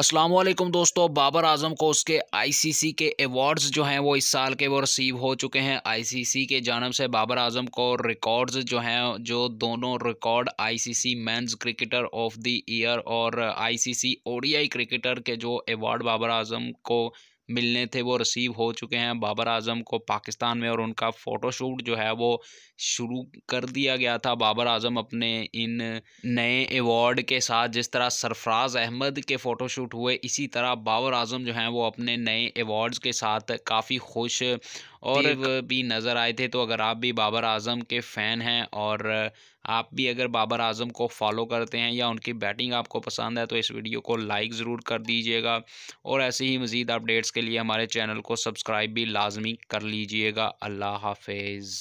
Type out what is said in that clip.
अस्सलाम वालेकुम दोस्तों बाबर आजम को उसके आईसीसी के अवार्ड्स जो हैं वो इस साल के वो रिसीव हो चुके हैं आईसीसी के जानब से बाबर आजम को रिकॉर्ड्स जो हैं जो दोनों record ICC men's cricketer of the year और आईसीसी ओडीआई क्रिकेटर के जो अवार्ड बाबर आजम को मिलने थे वो रिसीव हो चुके हैं बाबर आजम को पाकिस्तान में और उनका फ़ोटोशूट जो है वो शुरू कर दिया गया था बाबर आजम अपने इन नए एवॉर्ड के साथ जिस तरह सरफराज अहमद के फ़ोटोशूट हुए इसी तरह बाबर आजम जो हैं वो अपने नए एवॉर्ड्स के साथ काफ़ी खुश और भी नज़र आए थे तो अगर आप भी बाबर आजम के फ़ैन हैं और आप भी अगर बाबर आजम को फॉलो करते हैं या उनकी बैटिंग आपको पसंद है तो इस वीडियो को लाइक ज़रूर कर दीजिएगा और ऐसे ही मज़ीद अपडेट्स के लिए हमारे चैनल को सब्सक्राइब भी लाजमी कर लीजिएगा अल्लाह हाफिज़